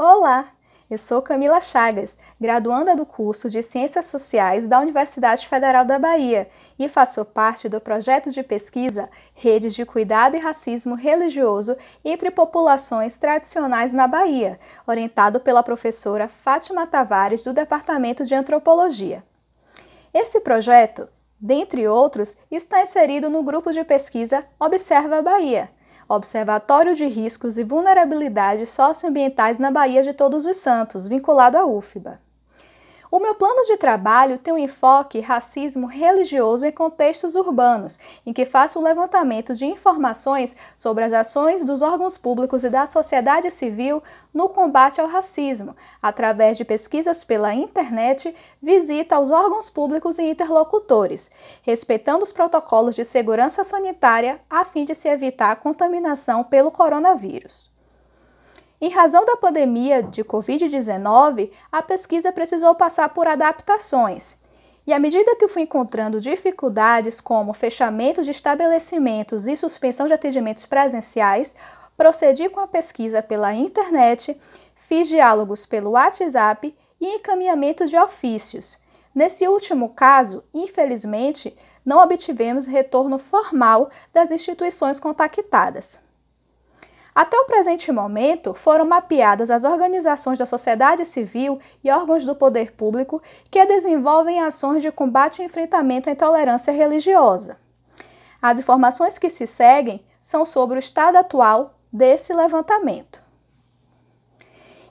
Olá, eu sou Camila Chagas, graduanda do curso de Ciências Sociais da Universidade Federal da Bahia e faço parte do projeto de pesquisa Redes de Cuidado e Racismo Religioso entre Populações Tradicionais na Bahia, orientado pela professora Fátima Tavares do Departamento de Antropologia. Esse projeto, dentre outros, está inserido no grupo de pesquisa Observa Bahia, Observatório de Riscos e Vulnerabilidades Socioambientais na Bahia de Todos os Santos, vinculado à UFBA. O meu plano de trabalho tem um enfoque racismo religioso em contextos urbanos, em que faço um levantamento de informações sobre as ações dos órgãos públicos e da sociedade civil no combate ao racismo, através de pesquisas pela internet, visita aos órgãos públicos e interlocutores, respeitando os protocolos de segurança sanitária a fim de se evitar a contaminação pelo coronavírus. Em razão da pandemia de Covid-19, a pesquisa precisou passar por adaptações. E à medida que eu fui encontrando dificuldades como fechamento de estabelecimentos e suspensão de atendimentos presenciais, procedi com a pesquisa pela internet, fiz diálogos pelo WhatsApp e encaminhamento de ofícios. Nesse último caso, infelizmente, não obtivemos retorno formal das instituições contactadas. Até o presente momento, foram mapeadas as organizações da sociedade civil e órgãos do poder público que desenvolvem ações de combate e enfrentamento à intolerância religiosa. As informações que se seguem são sobre o estado atual desse levantamento.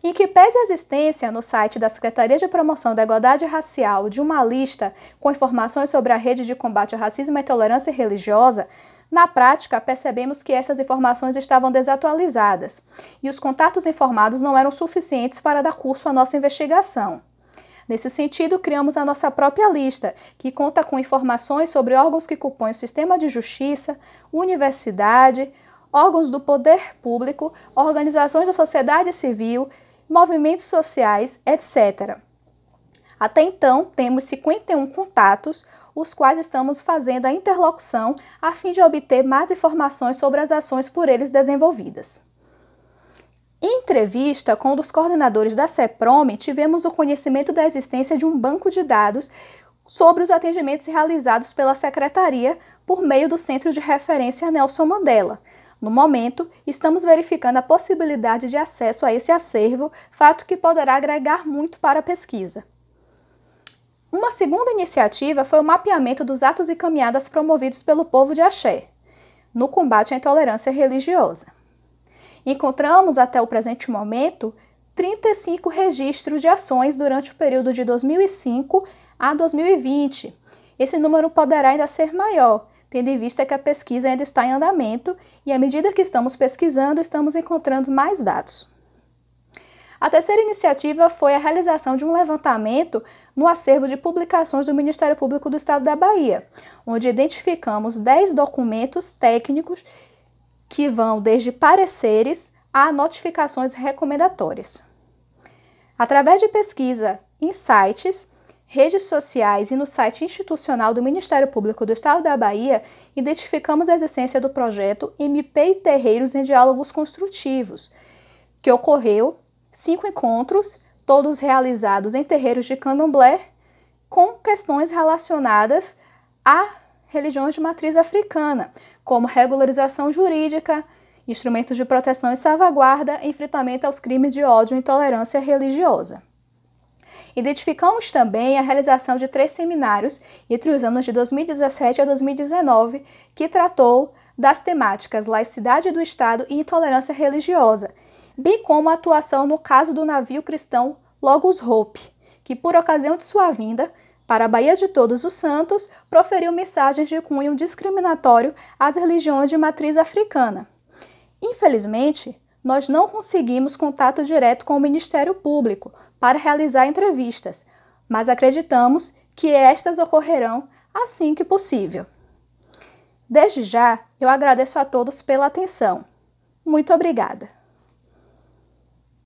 Em que pese a existência no site da Secretaria de Promoção da Igualdade Racial de uma lista com informações sobre a rede de combate ao racismo e intolerância religiosa, na prática, percebemos que essas informações estavam desatualizadas e os contatos informados não eram suficientes para dar curso à nossa investigação. Nesse sentido, criamos a nossa própria lista, que conta com informações sobre órgãos que compõem o sistema de justiça, universidade, órgãos do poder público, organizações da sociedade civil, movimentos sociais, etc. Até então, temos 51 contatos, os quais estamos fazendo a interlocução a fim de obter mais informações sobre as ações por eles desenvolvidas. Em entrevista com um dos coordenadores da CEPROME, tivemos o conhecimento da existência de um banco de dados sobre os atendimentos realizados pela Secretaria por meio do Centro de Referência Nelson Mandela. No momento, estamos verificando a possibilidade de acesso a esse acervo, fato que poderá agregar muito para a pesquisa. Uma segunda iniciativa foi o mapeamento dos atos e caminhadas promovidos pelo povo de Axé, no combate à intolerância religiosa. Encontramos até o presente momento 35 registros de ações durante o período de 2005 a 2020. Esse número poderá ainda ser maior, tendo em vista que a pesquisa ainda está em andamento e, à medida que estamos pesquisando, estamos encontrando mais dados. A terceira iniciativa foi a realização de um levantamento no acervo de publicações do Ministério Público do Estado da Bahia, onde identificamos 10 documentos técnicos que vão desde pareceres a notificações recomendatórias. Através de pesquisa em sites, redes sociais e no site institucional do Ministério Público do Estado da Bahia, identificamos a existência do projeto MP e Terreiros em Diálogos Construtivos, que ocorreu cinco encontros, todos realizados em terreiros de candomblé, com questões relacionadas a religiões de matriz africana, como regularização jurídica, instrumentos de proteção e salvaguarda, enfrentamento aos crimes de ódio e intolerância religiosa. Identificamos também a realização de três seminários entre os anos de 2017 a 2019, que tratou das temáticas laicidade do Estado e intolerância religiosa, bem como a atuação no caso do navio cristão Logos Hope, que, por ocasião de sua vinda para a Baía de Todos os Santos, proferiu mensagens de cunho discriminatório às religiões de matriz africana. Infelizmente, nós não conseguimos contato direto com o Ministério Público para realizar entrevistas, mas acreditamos que estas ocorrerão assim que possível. Desde já, eu agradeço a todos pela atenção. Muito obrigada!